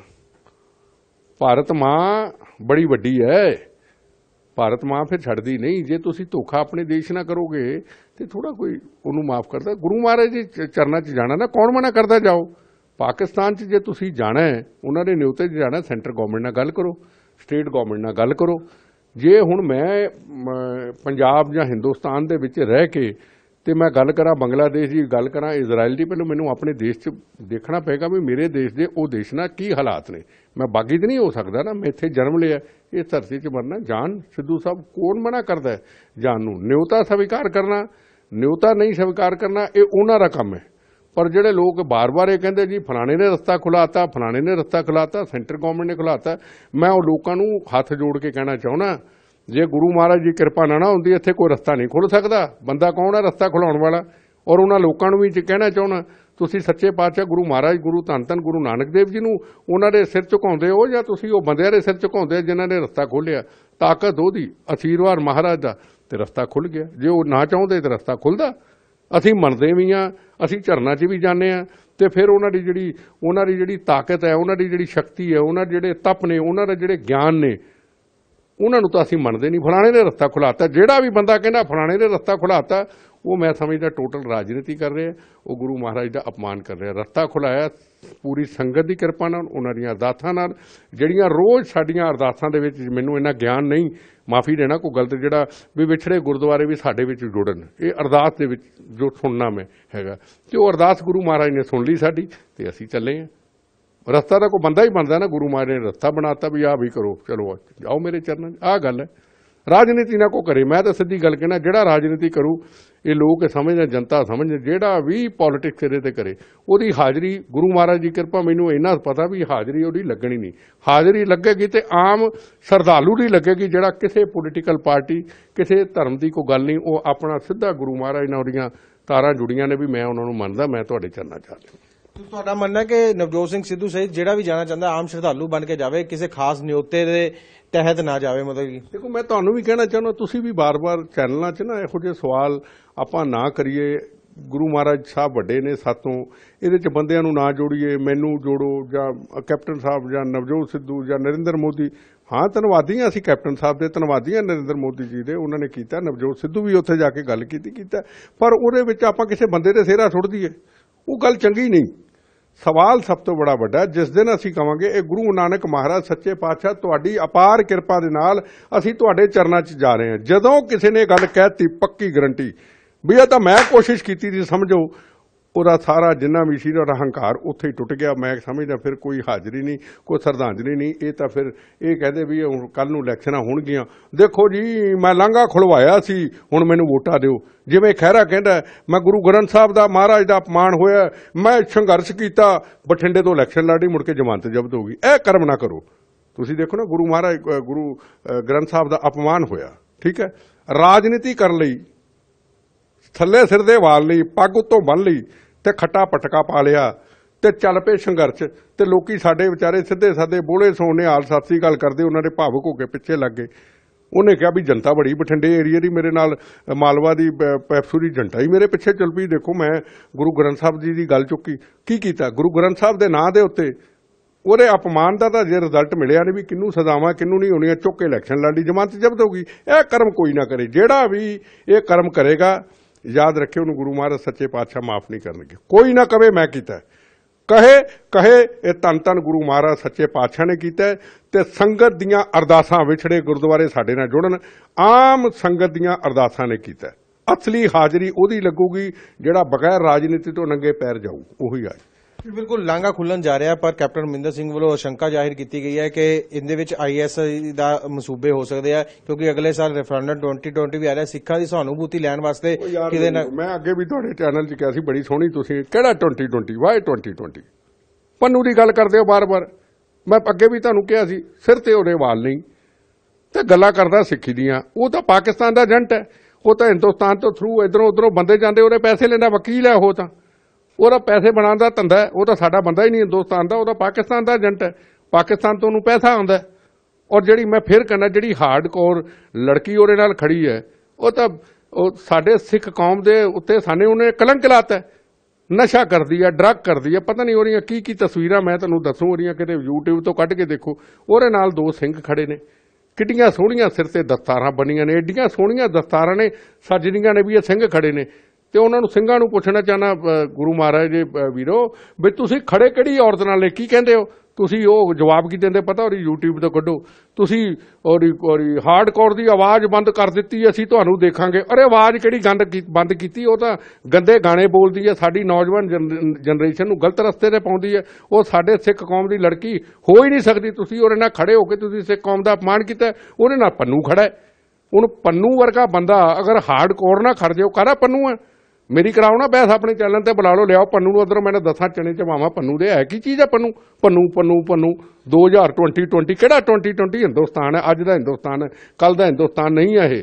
ਭਾਰਤ ਮਾਂ ਬੜੀ ਵੱਡੀ ਹੈ ਭਾਰਤ ਮਾਂ ਫਿਰ ਛੱਡਦੀ ਨਹੀਂ ਜੇ ਤੁਸੀਂ ਧੋਖਾ ਆਪਣੇ ਦੇਸ਼ ਨਾਲ ਕਰੋਗੇ ਤੇ ਥੋੜਾ ਕੋਈ ਉਹਨੂੰ ਮਾਫ ਕਰਦਾ ਗੁਰੂ ਮਹਾਰਾਜ ਦੇ ਚਰਨਾਂ 'ਚ ਜਾਣਾ ਨਾ ਕੌਣ ਮਨਾ ਕਰਦਾ ਜਾਓ ਪਾਕਿਸਤਾਨ 'ਚ ਜੇ ਤੁਸੀਂ ਜਾਣਾ ਹੈ ਉਹਨਾਂ ਨੇ ਨਿਊਤੇ ਜਾਣਾ ਸੈਂਟਰ ਗਵਰਨਮੈਂਟ ਨਾਲ ਗੱਲ ਕਰੋ ਸਟੇਟ ਗਵਰਨਮੈਂਟ ਨਾਲ ਗੱਲ ਕਰੋ ਜੇ ਹੁਣ ਮੈਂ ਪੰਜਾਬ ਜਾਂ ਹਿੰਦੁਸਤਾਨ ਦੇ ਵਿੱਚ ਰਹਿ ਕੇ ਤੇ ਮੈਂ ਗੱਲ ਕਰਾਂ ਬੰਗਲਾਦੇਸ਼ ਦੀ ਗੱਲ ਕਰਾਂ ਇਜ਼ਰਾਈਲ ਦੀ ਪਹਿਲਾਂ ਮੈਨੂੰ ਆਪਣੇ ਦੇਸ਼ 'ਚ ਦੇਖਣਾ ਪਏਗਾ ਵੀ ਮੇਰੇ ਦੇਸ਼ ਦੇ ਉਹ ਦੇਸ਼ ਨਾਲ ਕੀ ਹਾਲਾਤ ਨੇ ਮੈਂ ਬਾਗੀ ਤੇ ਨਹੀਂ ਹੋ ਸਕਦਾ ਨਾ ਮੈਂ ਇੱਥੇ ਜਨਮ ਲਿਆ ਇਸ ਧਰਤੀ 'ਚ ਮਰਨਾ ਜਾਨ ਸਿੱਧੂ ਸਾਹਿਬ ਕੌਣ ਮਨਾ ਕਰਦਾ ਹੈ ਜਾਨ ਨੂੰ ਨਿਉਤਾ ਸਵੀਕਾਰ ਕਰਨਾ ਨਿਉਤਾ ਨਹੀਂ ਸਵੀਕਾਰ ਕਰਨਾ ਇਹ ਉਹਨਾਂ ਦਾ ਕੰਮ ਹੈ ਪਰ ਜਿਹੜੇ ਲੋਕ ਬਾਰ-ਬਾਰ ਇਹ ਕਹਿੰਦੇ ਜੀ ਫਲਾਣੇ ਨੇ ਰਸਤਾ ਖੁਲਾਤਾ ਫਲਾਣੇ ਨੇ ਰਸਤਾ ਖੁਲਾਤਾ ਸੈਂਟਰ ਗਵਰਨਮੈਂਟ ਨੇ ਖੁਲਾਤਾ ਮੈਂ ਉਹ ਲੋਕਾਂ ਨੂੰ ਹੱਥ ਜੋੜ ਕੇ ਕਹਿਣਾ ਚਾਹੁੰਦਾ ਜੇ ਗੁਰੂ ਮਹਾਰਾਜ ਦੀ ਕਿਰਪਾ ਨਾ ਨਾ ਹੁੰਦੀ ਇੱਥੇ ਕੋਈ ਰਸਤਾ ਨਹੀਂ ਖੁੱਲ ਸਕਦਾ ਬੰਦਾ ਕੌਣ ਹੈ ਰਸਤਾ ਖੁਲਾਉਣ ਵਾਲਾ ਔਰ ਉਹਨਾਂ ਲੋਕਾਂ ਨੂੰ ਵੀ ਕਹਿਣਾ ਚਾਹੁੰਦਾ ਤੁਸੀਂ ਸੱਚੇ ਪਾਤਸ਼ਾਹ ਗੁਰੂ ਮਹਾਰਾਜ ਗੁਰੂ ਧੰਨ ਧੰਨ ਗੁਰੂ ਨਾਨਕ ਦੇਵ ਜੀ ਨੂੰ ਉਹਨਾਂ ਦੇ ਸਿਰ ਝੁਕਾਉਂਦੇ ਹੋ ਜਾਂ ਤੁਸੀਂ ਉਹ ਬੰਦਿਆਂ ਦੇ ਸਿਰ ਝੁਕਾਉਂਦੇ ਜਿਨ੍ਹਾਂ ਨੇ ਰਸਤਾ ਖੋਲਿਆ ਤਾਕਤ ਉਹਦੀ ਅਸ਼ੀਰਵਾਦ ਮਹਾਰਾਜ ਦਾ ਤੇ ਰਸਤਾ ਖੁੱਲ ਗਿਆ ਜੇ ਉਹ ਨਾ ਚਾਹੁੰਦੇ ਤੇ ਰਸਤਾ ਖੁੱਲਦਾ ਅਸੀਂ ਮੰਨਦੇ ਵੀ ਆ ਅਸੀਂ ਝਰਨਾ 'ਚ ਵੀ ਜਾਂਦੇ ਆ ਤੇ ਫਿਰ ਉਹਨਾਂ ਦੀ ਜਿਹੜੀ ਉਹਨਾਂ ਦੀ ਜਿਹੜੀ ਤਾਕਤ ਹੈ ਉਹਨਾਂ ਦੀ ਜਿਹੜੀ ਸ਼ਕਤੀ ਹੈ ਉਹਨਾਂ ਦੇ ਜਿਹੜੇ ਤਪ ਨੇ ਉਹਨਾਂ ਦੇ ਜਿਹੜੇ ਗਿਆਨ ਨੇ ਉਹਨਾਂ ਨੂੰ ਤਾਂ ਅਸੀਂ ਮੰਨਦੇ ਨਹੀਂ ਫਲਾਣੇ ਨੇ ਰਸਤਾ ਖੁਲਾਤਾ ਜਿਹੜਾ ਵੀ ਬੰਦਾ ਕਹਿੰਦਾ ਫਲਾਣੇ ਨੇ ਰਸਤਾ ਖੁਲਾਤਾ ਉਹ ਮੈਂ ਸਮਝਦਾ ਟੋਟਲ ਰਾਜਨੀਤੀ ਕਰ ਰਿਹਾ ਉਹ ਗੁਰੂ ਮਹਾਰਾਜ ਦਾ ਅਪਮਾਨ ਕਰ ਰਿਹਾ ਰਸਤਾ ਖੁਲਾਇਆ ਪੂਰੀ ਸੰਗਤ ਦੀ ਕਿਰਪਾ ਨਾਲ ਉਹਨਾਂ ਦੀਆਂ ਅਰਦਾਸਾਂ ਨਾਲ ਜਿਹੜੀਆਂ ਰੋਜ਼ ਸਾਡੀਆਂ ਅਰਦਾਸਾਂ ਦੇ ਵਿੱਚ ਮੈਨੂੰ ਇਹਨਾਂ ਗਿਆਨ ਨਹੀਂ ਮਾਫੀ ਦੇਣਾ ਕੋਈ ਗਲਤ ਜਿਹੜਾ ਵੀ ਵਿਛੜੇ ਗੁਰਦੁਆਰੇ ਵੀ ਸਾਡੇ ਵਿੱਚ ਜੁੜਨ ਇਹ ਅਰਦਾਸ ਦੇ ਵਿੱਚ ਜੋ ਸੁਣਨਾ ਮੈਂ ਹੈਗਾ ਤੇ ਉਹ ਅਰਦਾਸ ਗੁਰੂ ਮਹਾਰਾਜ ਨੇ ਸੁਣ ਲਈ ਸਾਡੀ ਤੇ ਅਸੀਂ ਚੱਲੇ ਆਂ ਰਸਤਾ ਤਾਂ ਕੋਈ ਬੰਦਾ ਹੀ ਬਣਦਾ ਨਾ ਗੁਰੂ ਮਹਾਰਾਜ ਨੇ ਰਸਤਾ ਬਣਾਤਾ ਵੀ ਆ ਵੀ ਕਰੋ ਚਲੋ ਜਾਓ ਮੇਰੇ ਚਰਨਾਂ 'ਚ ਆਹ ਗੱਲ ਹੈ ਰਾਜਨੀਤੀ ਨਾ ਕੋ ਕਰੇ ਮੈਂ ਤਾਂ ਸਿੱਧੀ ਗੱਲ ਕਹਿਣਾ ਜਿਹੜਾ ਰਾਜਨੀਤੀ ਕਰੂ ਇਹ ਲੋਕ ਸਮਝਣ ਜਨਤਾ ਸਮਝਣ ਜਿਹੜਾ ਵੀ ਪੋਲਿਟਿਕਸ ਇਹਦੇ ਤੇ ਕਰੇ ਉਹਦੀ ਹਾਜ਼ਰੀ ਗੁਰੂ ਮਹਾਰਾਜ ਦੀ ਕਿਰਪਾ ਮੈਨੂੰ ਇੰਨਾ ਪਤਾ ਵੀ ਹਾਜ਼ਰੀ ਉਹਦੀ ਲੱਗਣੀ ਨਹੀਂ ਹਾਜ਼ਰੀ ਲੱਗੇਗੀ ਤੇ ਆਮ ਸਰਦਾਲੂ ਦੀ ਲੱਗੇਗੀ ਜਿਹੜਾ ਕਿਸੇ ਪੋਲਿਟੀਕਲ ਪਾਰਟੀ ਕਿਸੇ ਧਰਮ ਦੀ ਕੋਈ ਗੱਲ ਨਹੀਂ ਉਹ ਆਪਣਾ ਸਿੱਧਾ ਗੁਰੂ ਮਹਾਰਾਜ ਨਾਲ ਉਹਦੀਆਂ ਤਾਰਾਂ ਜੁੜੀਆਂ ਨੇ ਵੀ ਮੈਂ ਉਹਨਾਂ ਨੂੰ ਮੰਨਦਾ ਮੈਂ ਤੁਹਾਡੇ ਚਰਨਾਂ ਚਾਹਤਾ ਤੁਹਾਡਾ ਮੰਨਣਾ ਕਿ ਨਵਜੋਤ ਸਿੰਘ ਸਿੱਧੂ ਸਹਿਤ ਜਿਹੜਾ ਵੀ ਜਾਣਾ ਚਾਹੁੰਦਾ ਆਮ ਸ਼ਰਧਾਲੂ ਬਣ ਕੇ ਜਾਵੇ ਕਿਸੇ ਖਾਸ ਨਿਯੋਤੇ ਦੇ ਤਹਿਤ ਨਾ ਜਾਵੇ ਮਤਲਬ ਕਿ ਦੇਖੋ ਮੈਂ ਤੁਹਾਨੂੰ ਵੀ ਕਹਿਣਾ ਚਾਹੁੰਦਾ ਤੁਸੀਂ ਵੀ ਬਾਰ-ਬਾਰ ਚੈਨਲਾਂ 'ਚ ਨਾ ਇਹੋ ਜਿਹੇ ਸਵਾਲ ਆਪਾਂ ਨਾ ਕਰੀਏ ਗੁਰੂ ਮਹਾਰਾਜ ਸਾਹਿਬ ਵੱਡੇ ਨੇ ਸਾਤੋਂ ਇਹਦੇ 'ਚ ਬੰਦਿਆਂ ਨੂੰ ਨਾ ਜੋੜੀਏ ਮੈਨੂੰ ਜੋੜੋ ਜਾਂ ਕੈਪਟਨ ਸਾਹਿਬ ਜਾਂ ਨਵਜੋਤ ਸਿੱਧੂ ਜਾਂ ਨਰਿੰਦਰ ਮੋਦੀ ਹਾਂ ਧੰਨਵਾਦੀਆਂ ਅਸੀਂ ਕੈਪਟਨ ਸਾਹਿਬ ਦੇ ਧੰਨਵਾਦੀਆਂ ਨਰਿੰਦਰ ਮੋਦੀ ਜੀ ਦੇ ਉਹਨਾਂ ਨੇ ਕੀਤਾ ਨਵਜੋਤ ਸਿੱਧੂ ਵੀ ਉੱਥੇ ਜਾ ਕੇ ਗੱਲ ਕੀਤੀ ਕੀਤਾ ਪਰ ਉਹਦੇ ਵਿੱਚ ਆਪਾਂ ਕਿਸੇ ਬੰਦੇ ਦੇ ਸਿਹਰਾ ਛੁੱਟ ਦਈਏ ਉਹ ਗੱਲ ਚੰਗੀ ਨਹੀਂ ਸਵਾਲ ਸਭ ਤੋਂ ਬੜਾ ਵੱਡਾ ਜਿਸ ਦਿਨ ਅਸੀਂ ਕਵਾਂਗੇ ਇਹ ਗੁਰੂ ਨਾਨਕ ਮਹਾਰਾਜ ਸੱਚੇ ਪਾਤਸ਼ਾਹ ਤੁਹਾਡੀ ਅਪਾਰ ਕਿਰਪਾ ਦੇ ਨਾਲ ਅਸੀਂ ਤੁਹਾਡੇ ਚਰਨਾਂ 'ਚ ਜਾ ਰਹੇ ਹਾਂ ਜਦੋਂ ਕਿਸੇ ਨੇ ਗੱਲ ਕਹਿਤੀ ਪੱਕੀ ਗਰੰਟੀ ਵੀ ਇਹ ਤਾਂ ਮੈਂ ਕੋਸ਼ਿਸ਼ ਕੀਤੀ ਸੀ ਸਮਝੋ ਉਹਦਾ ਸਾਰਾ ਜਿੰਨਾ ਵੀ ਸੀ ਦਾ ਹੰਕਾਰ ਉੱਥੇ ਹੀ ਟੁੱਟ ਗਿਆ ਮੈਂ ਸਮਝਦਾ ਫਿਰ ਕੋਈ ਹਾਜ਼ਰੀ ਨਹੀਂ ਕੋਈ ਸਰਦਾਂਜਲੀ ਨਹੀਂ ਇਹ ਤਾਂ ਫਿਰ ਇਹ ਕਹਦੇ ਵੀ ਹੁਣ ਕੱਲ ਨੂੰ ਇਲੈਕਸ਼ਨਾਂ ਹੋਣਗੀਆਂ ਦੇਖੋ ਜੀ ਮੈਂ ਲਾਂਗਾ ਖੁਲਵਾਇਆ ਸੀ ਹੁਣ ਮੈਨੂੰ ਵੋਟਾਂ ਦਿਓ ਜਿਵੇਂ ਖਹਿਰਾ ਕਹਿੰਦਾ ਮੈਂ ਗੁਰੂ ਗ੍ਰੰਥ ਸਾਹਿਬ ਦਾ ਮਹਾਰਾਜ ਦਾ ਅਪਮਾਨ ਹੋਇਆ ਮੈਂ ਸੰਘਰਸ਼ ਕੀਤਾ ਬਠਿੰਡੇ ਤੋਂ ਇਲੈਕਸ਼ਨ ਲੜੀ ਮੁੜ ਕੇ ਜਮਾਨਤ ਜ਼ਬਤ ਹੋ ਗਈ ਇਹ ਕਰਮ ਨਾ ਕਰੋ ਤੁਸੀਂ ਦੇਖੋ ਨਾ ਗੁਰੂ ਮਹਾਰਾਜ ਗੁਰੂ ਗ੍ਰੰਥ ਸਾਹਿਬ ਦਾ ਅਪਮਾਨ ਹੋਇਆ ਠੀਕ ਹੈ ਰਾਜਨੀਤੀ ਕਰਨ ਲਈ ਥੱਲੇ ਸਿਰ ਦੇ ਵਾਲ ਲਈ ਪੱਗ ਉਤੋਂ ਬੰਨ ਲਈ ਤੇ ਖੱਟਾ ਪਟਕਾ ਪਾ ਲਿਆ ਤੇ ਚੱਲ ਪਏ ਸੰਘਰਸ਼ ਤੇ ਲੋਕੀ ਸਾਡੇ ਵਿਚਾਰੇ ਸਿੱਧੇ ਸਾਦੇ ਬੋਲੇ ਸੋਨੇ ਹਾਲ ਸਾਥੀ ਗੱਲ ਕਰਦੇ ਉਹਨਾਂ ਦੇ ਭਾਵਕ ਹੋ ਕੇ ਪਿੱਛੇ ਲੱਗ ਗਏ ਉਹਨੇ ਕਿਹਾ ਵੀ ਜਨਤਾ ਬੜੀ ਬਠਿੰਡੇ ਏਰੀਆ ਦੀ ਮੇਰੇ ਨਾਲ ਮਾਲਵਾ ਦੀ ਪੈਪਸੂਰੀ ਜਨਤਾ ਹੀ ਮੇਰੇ ਪਿੱਛੇ ਚੱਲ ਪਈ ਦੇਖੋ ਮੈਂ ਗੁਰੂ ਗ੍ਰੰਥ ਸਾਹਿਬ ਜੀ ਦੀ ਗੱਲ ਚੁੱਕੀ ਕੀ ਕੀਤਾ ਗੁਰੂ ਗ੍ਰੰਥ ਸਾਹਿਬ ਦੇ ਨਾਂ ਦੇ ਉੱਤੇ ਉਹਦੇ ਅਪਮਾਨ ਦਾ ਤਾਂ ਜੇ ਰਿਜ਼ਲਟ ਮਿਲਿਆ ਨਹੀਂ ਵੀ ਕਿੰਨੂੰ ਸਜ਼ਾਵਾਂ ਕਿੰਨੂੰ ਨਹੀਂ ਹੋਣੀਆਂ ਚੁੱਕ ਕੇ ਇਲੈਕਸ਼ਨ ਲੜੀ ਜਮਾਨਤ ਜ਼ਬਤ ਹੋਗੀ ਇਹ ਕਰਮ ਕੋਈ ਨਾ ਕਰੇ ਜਿਹੜਾ ਵੀ ਇਹ ਕਰਮ ਕਰੇਗਾ ਯਾਦ ਰੱਖਿਓ ਉਹਨੂੰ ਗੁਰੂ ਮਹਾਰਾਜ ਸੱਚੇ ਪਾਤਸ਼ਾਹ ਮਾਫ ਨਹੀਂ ਕਰਨਗੇ ਕੋਈ ਨਾ ਕਵੇ ਮੈਂ ਕੀਤਾ ਕਹੇ ਕਹੇ ਇਹ ਤਨ ਤਨ ਗੁਰੂ ਮਹਾਰਾਜ ਸੱਚੇ ਪਾਤਸ਼ਾਹ ਨੇ ਕੀਤਾ ਤੇ ਸੰਗਤ ਦੀਆਂ ਅਰਦਾਸਾਂ ਵਿਛੜੇ ਗੁਰਦੁਆਰੇ ਸਾਡੇ ਨਾਲ ਜੁੜਨ ਆਮ ਸੰਗਤ ਦੀਆਂ ਅਰਦਾਸਾਂ ਨੇ ਕੀਤਾ ਅਸਲੀ ਹਾਜ਼ਰੀ ਉਹਦੀ ਲੱਗੂਗੀ ਜਿਹੜਾ ਬਗੈਰ ਰਾਜਨੀਤੀ ਤੋਂ ਨੰਗੇ ਪੈਰ ਜਾਊ ਉਹੀ ਆਏ ਬਿਲਕੁਲ ਲਾਂਗਾ ਖੁੱਲਣ ਜਾ ਰਿਹਾ ਪਰ ਕੈਪਟਨ ਮਿੰਦਰ ਸਿੰਘ ਵੱਲੋਂ ਸ਼ੰਕਾ ਜ਼ਾਹਿਰ ਕੀਤੀ ਗਈ ਹੈ ਕਿ ਇਹਦੇ ਵਿੱਚ ਆਈਐਸ ਦਾ ਮਸੂਬੇ ਹੋ ਸਕਦੇ ਆ ਕਿਉਂਕਿ ਅਗਲੇ ਸਾਲ ਰੈਫਰੈਂਡਮ 2020 ਵੀ ਆ ਰਿਹਾ ਸਿੱਖਾਂ ਦੀ ਸਹਾਨੂਭੂਤੀ ਲੈਣ ਵਾਸਤੇ ਨਾਲ ਮੈਂ ਅੱਗੇ ਵੀ ਤੁਹਾਡੇ ਚੈਨਲ 'ਚ ਕਿਹਾ ਸੀ ਬੜੀ ਸੋਹਣੀ ਤੁਸੀਂ ਕਿਹੜਾ 2020 ਵਾਈ 2020 ਪੰਨੂ ਦੀ ਗੱਲ ਕਰਦੇ ਹੋ ਬਾਰ-ਬਾਰ ਮੈਂ ਅੱਗੇ ਵੀ ਤੁਹਾਨੂੰ ਕਿਹਾ ਸੀ ਸਿਰ ਤੇ ਉਹਦੇ ਵਾਲ ਨਹੀਂ ਤੇ ਗੱਲਾਂ ਕਰਦਾ ਸਿੱਖੀ ਦੀਆਂ ਉਹ ਤਾਂ ਪਾਕਿਸਤਾਨ ਦਾ ਏਜੰਟ ਹੈ ਉਹ ਤਾਂ ਹਿੰਦੁਸਤਾਨ ਤੋਂ ਥਰੂ ਇਧਰੋਂ ਉਧਰੋਂ ਬੰਦੇ ਜਾਂਦੇ ਉਹਦੇ ਪੈਸੇ ਲੈਂਦਾ ਵਕੀਲ ਹੈ ਉਹ ਤਾਂ ਉਹਦਾ ਪੈਸੇ ਬਣਾਉਣ ਦਾ ਧੰਦਾ ਉਹ ਤਾਂ ਸਾਡਾ ਬੰਦਾ ਹੀ ਨਹੀਂ ਹਿੰਦੁਸਤਾਨ ਦਾ ਉਹਦਾ ਪਾਕਿਸਤਾਨ ਦਾ ਏਜੰਟ ਹੈ ਪਾਕਿਸਤਾਨ ਤੋਂ ਉਹਨੂੰ ਪੈਸਾ ਆਉਂਦਾ ਔਰ ਜਿਹੜੀ ਮੈਂ ਫਿਰ ਕਹਿੰਦਾ ਜਿਹੜੀ ਹਾਰਡ ਕੋਰ ਲੜਕੀ ਉਹਦੇ ਨਾਲ ਖੜੀ ਹੈ ਉਹ ਤਾਂ ਉਹ ਸਾਡੇ ਸਿੱਖ ਕੌਮ ਦੇ ਉੱਤੇ ਸਾਨੇ ਉਹਨੇ ਕਲੰਕ ਲਾਤਾ ਨਸ਼ਾ ਕਰਦੀ ਹੈ ਡਰੱਗ ਕਰਦੀ ਹੈ ਪਤਾ ਨਹੀਂ ਹੋ ਰਹੀਆਂ ਕੀ ਕੀ ਤਸਵੀਰਾਂ ਮੈਂ ਤੁਹਾਨੂੰ ਦੱਸੂ ਰਹੀਆਂ ਕਿਤੇ YouTube ਤੋਂ ਕੱਢ ਕੇ ਦੇਖੋ ਉਹਦੇ ਨਾਲ ਦੋ ਸਿੰਘ ਖੜੇ ਨੇ ਕਿੱਡੀਆਂ ਸੋਹਣੀਆਂ ਸਿਰ ਤੇ ਦਸਤਾਰਾਂ ਬਣੀਆਂ ਨੇ ਏਡੀਆਂ ਸੋਹਣੀਆਂ ਦਸਤਾਰਾਂ ਨੇ ਸੱਜਣੀਆਂ ਨੇ ਵੀ ਇਹ ਸਿੰਘ ਖੜੇ ਨੇ ਤੇ ਉਹਨਾਂ ਨੂੰ ਸਿੰਘਾਂ ਨੂੰ ਪੁੱਛਣਾ ਚਾਹਨਾ ਗੁਰੂ ਮਹਾਰਾਜ ਜੀ ਵੀਰੋ ਵੀ ਤੁਸੀਂ ਖੜੇ ਕਿਹੜੀ ਔਰਤ ਨਾਲ ਕੀ ਕਹਿੰਦੇ ਹੋ ਤੁਸੀਂ ਉਹ ਜਵਾਬ ਕੀ ਦਿੰਦੇ ਪਤਾ ਔਰ YouTube ਤੋਂ ਕੱਢੋ ਤੁਸੀਂ ਔਰ ਔਰ ਹਾਰਡਕੋਰ ਦੀ ਆਵਾਜ਼ ਬੰਦ ਕਰ ਦਿੱਤੀ ਅਸੀਂ ਤੁਹਾਨੂੰ ਦੇਖਾਂਗੇ ਅਰੇ ਆਵਾਜ਼ ਕਿਹੜੀ ਗੰਦ ਬੰਦ ਕੀਤੀ ਉਹ ਤਾਂ ਗੰਦੇ ਗਾਣੇ ਬੋਲਦੀ ਹੈ ਸਾਡੀ ਨੌਜਵਾਨ ਜਨਰੇਸ਼ਨ ਨੂੰ ਗਲਤ ਰਸਤੇ ਤੇ ਪਾਉਂਦੀ ਹੈ ਉਹ ਸਾਡੇ ਸਿੱਖ ਕੌਮ ਦੀ ਲੜਕੀ ਹੋ ਹੀ ਨਹੀਂ ਸਕਦੀ ਤੁਸੀਂ ਔਰ ਨਾਲ ਖੜੇ ਹੋ ਕੇ ਤੁਸੀਂ ਸਿੱਖ ਕੌਮ ਦਾ ਅਪਮਾਨ ਕੀਤਾ ਉਹਨੇ ਨਾਲ ਪੰਨੂ ਖੜਾ ਹੈ ਉਹਨੂੰ ਪੰਨੂ ਵਰਗਾ ਬੰਦਾ ਅਗਰ ਹਾਰਡਕੋਰ ਨਾ ਖੜ ਜਾਓ ਕਾਹਦਾ ਪੰਨੂ ਹੈ ਮੇਰੀ ਕਰਾਓ ਨਾ ਬਹਿਸ ਆਪਣੇ ਚੈਨਲ ਤੇ ਬੁਲਾ ਲਓ ਲਿਆਓ ਪੰਨੂ ਨੂੰ ਉਧਰ ਮੈਨੇ ਦੱਸਾ ਚਣੇ ਚਵਾਵਾ ਪੰਨੂ ਦੇ ਹੈ ਕੀ ਚੀਜ਼ ਹੈ ਪੰਨੂ ਪੰਨੂ ਪੰਨੂ ਪੰਨੂ 2020 ਕਿਹੜਾ 2020 ਹਿੰਦੁਸਤਾਨ ਹੈ ਅੱਜ ਦਾ ਹਿੰਦੁਸਤਾਨ ਹੈ ਕੱਲ ਦਾ ਹਿੰਦੁਸਤਾਨ ਨਹੀਂ ਹੈ ਇਹ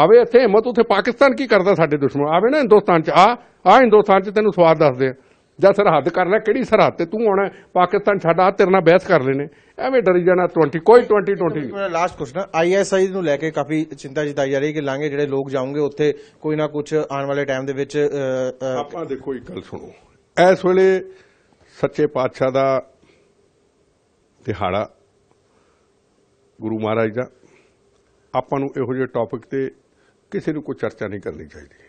ਆਵੇ ਇੱਥੇ ਹਿੰਮਤ ਉੱਥੇ ਪਾਕਿਸਤਾਨ ਕੀ ਕਰਦਾ ਸਾਡੇ ਦੁਸ਼ਮਣ ਆਵੇ ਨਾ ਹਿੰਦੁਸਤਾਨ ਚ ਆ ਆ ਹਿੰਦੁਸਤਾਨ ਚ ਤੈਨੂੰ ਸਵਾਦ ਦੱਸਦੇ ਆ ਜਾਂ ਸਰਹੱਦ ਕਰ ਲੈ ਕਿਹੜੀ ਸਰਹੱਦ ਤੇ ਤੂੰ ਆਉਣਾ ਪਾਕਿਸਤਾਨ ਛੱਡਾ ਤੇਰੇ ਨਾਲ ਬਹਿਸ ਕਰ ਲੈਣੇ ਐਵੇਂ ਡਰੀ ਜਾਣਾ 20 ਕੋਈ 20 20 ਮੇਰਾ ਲਾਸਟ ਕੁਐਸਚਨ ਆਈਐਸਆਈ ਨੂੰ ਲੈ ਕੇ ਕਾਫੀ ਚਿੰਤਾ ਜਿਤਾਈ ਜਾ ਰਹੀ ਕਿ ਲਾਂਗੇ ਜਿਹੜੇ ਲੋਕ ਜਾਉਂਗੇ ਉੱਥੇ ਕੋਈ ਨਾ ਕੁਝ ਆਉਣ ਵਾਲੇ ਟਾਈਮ ਦੇ ਵਿੱਚ ਆਪਾਂ ਦੇਖੋ ਇੱਕ ਗੱਲ ਸੁਣੋ ਇਸ ਵੇਲੇ ਸੱਚੇ ਪਾਤਸ਼ਾਹ ਦਾ ਦਿਹਾੜਾ ਗੁਰੂ ਮਹਾਰਾਜ ਦਾ ਆਪਾਂ ਨੂੰ ਇਹੋ ਜਿਹੇ ਟੌਪਿਕ ਤੇ ਕਿਸੇ ਨੂੰ ਕੋਈ ਚਰਚਾ ਨਹੀਂ ਕਰਨੀ ਚਾਹੀਦੀ